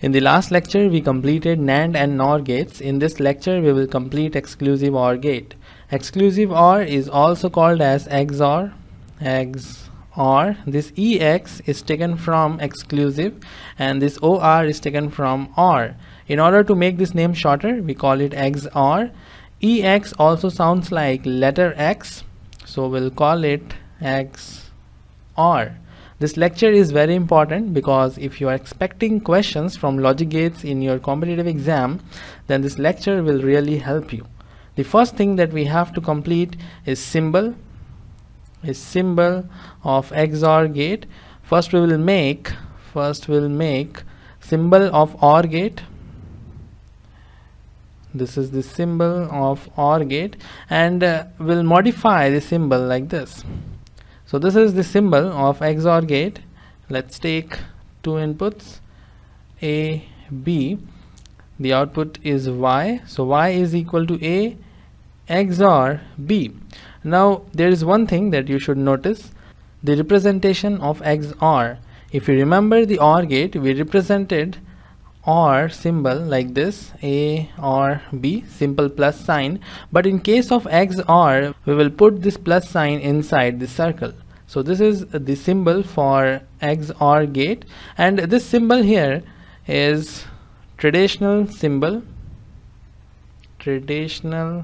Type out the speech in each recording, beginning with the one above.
In the last lecture, we completed NAND and NOR gates. In this lecture, we will complete exclusive OR gate. Exclusive OR is also called as XOR. XOR. This EX is taken from exclusive and this OR is taken from OR. In order to make this name shorter, we call it XOR. EX also sounds like letter X, so we'll call it XOR. This lecture is very important because if you are expecting questions from logic gates in your competitive exam, then this lecture will really help you. The first thing that we have to complete is symbol, is symbol of XOR gate. First we will make, first we'll make symbol of OR gate this is the symbol of OR gate and uh, we'll modify the symbol like this so this is the symbol of XOR gate let's take two inputs a b the output is y so y is equal to a XOR b now there is one thing that you should notice the representation of XOR if you remember the OR gate we represented or symbol like this a or b simple plus sign but in case of or we will put this plus sign inside the circle so this is the symbol for or gate and this symbol here is traditional symbol traditional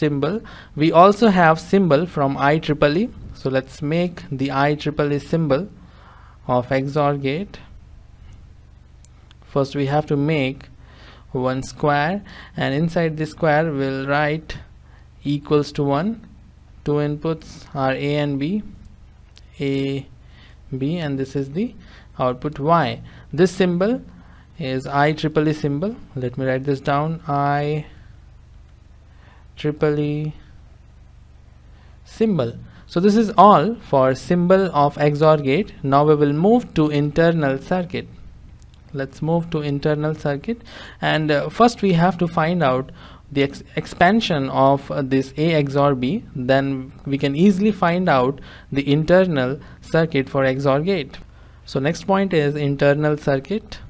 symbol we also have symbol from IEEE so let's make the IEEE symbol of XOR gate first we have to make one square and inside this square we'll write equals to 1 two inputs are a and b a b and this is the output y this symbol is i triple e symbol let me write this down i triple e symbol so this is all for symbol of XOR gate now we will move to internal circuit let's move to internal circuit and uh, first we have to find out the ex expansion of uh, this A XOR B then we can easily find out the internal circuit for XOR gate. So next point is internal circuit.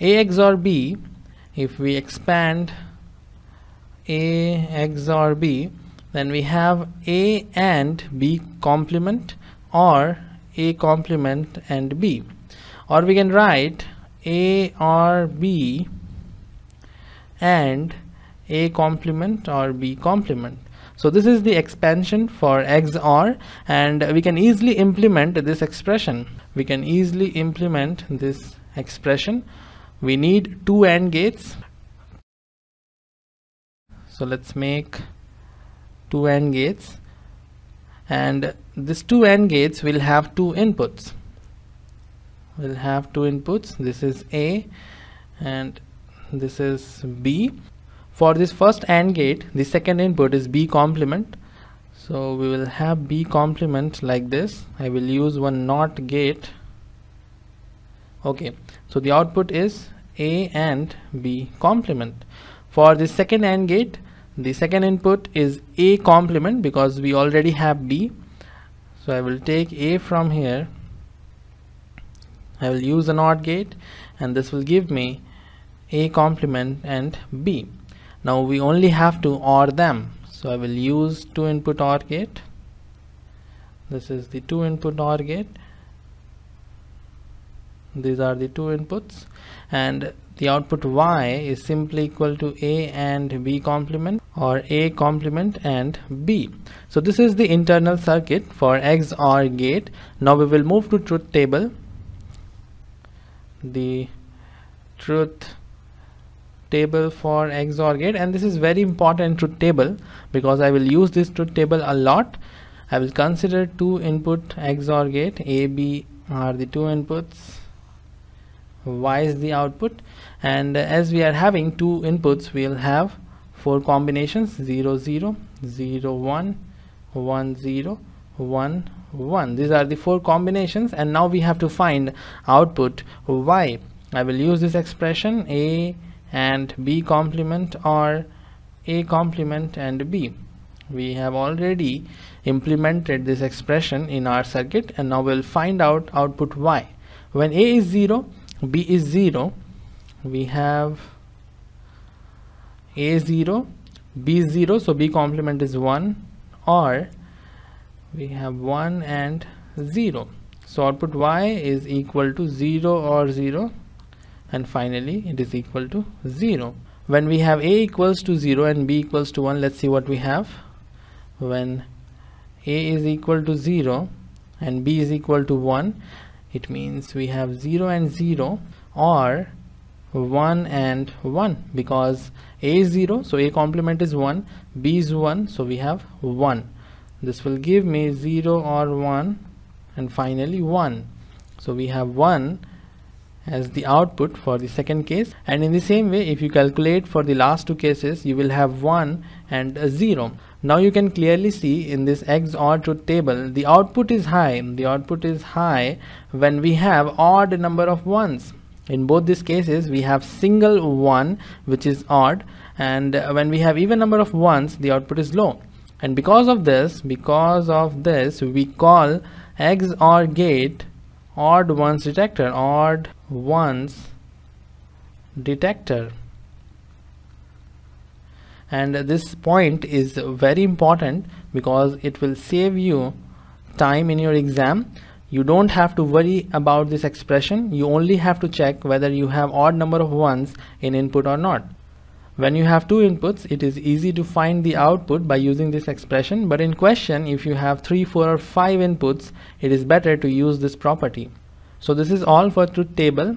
A XOR B if we expand A XOR B then we have A and B complement or a complement and b or we can write a or b and a complement or b complement so this is the expansion for XOR and we can easily implement this expression. We can easily implement this expression. We need two AND gates. So let's make two AND gates and these two AND gates will have two inputs will have two inputs this is A and this is B for this first AND gate the second input is B complement so we will have B complement like this I will use one NOT gate okay so the output is A and B complement for the second AND gate the second input is a complement because we already have b so I will take a from here I will use an OR gate and this will give me a complement and b now we only have to OR them so I will use two input OR gate this is the two input OR gate these are the two inputs and the output y is simply equal to a and b complement or A complement and B. So this is the internal circuit for XOR gate. Now we will move to truth table. The truth table for XOR gate and this is very important truth table because I will use this truth table a lot. I will consider two input XOR gate A, B are the two inputs Y is the output and as we are having two inputs we'll have four combinations 0 0 0 1 1 0 1 1 these are the four combinations and now we have to find output y i will use this expression a and b complement or a complement and b we have already implemented this expression in our circuit and now we'll find out output y when a is 0 b is 0 we have a0 b0 so b complement is 1 or we have 1 and 0 so output y is equal to 0 or 0 and finally it is equal to 0 when we have a equals to 0 and b equals to 1 let's see what we have when a is equal to 0 and b is equal to 1 it means we have 0 and 0 or 1 and 1 because a is 0 so a complement is 1 b is 1 so we have 1 this will give me 0 or 1 and finally 1 so we have 1 as the output for the second case and in the same way if you calculate for the last two cases you will have 1 and 0 now you can clearly see in this XOR truth table the output is high the output is high when we have odd number of ones in both these cases we have single one which is odd and when we have even number of ones the output is low and because of this because of this we call XOR gate odd ones detector odd ones detector and this point is very important because it will save you time in your exam you don't have to worry about this expression. You only have to check whether you have odd number of ones in input or not. When you have two inputs, it is easy to find the output by using this expression. But in question, if you have three, four or five inputs, it is better to use this property. So this is all for truth table.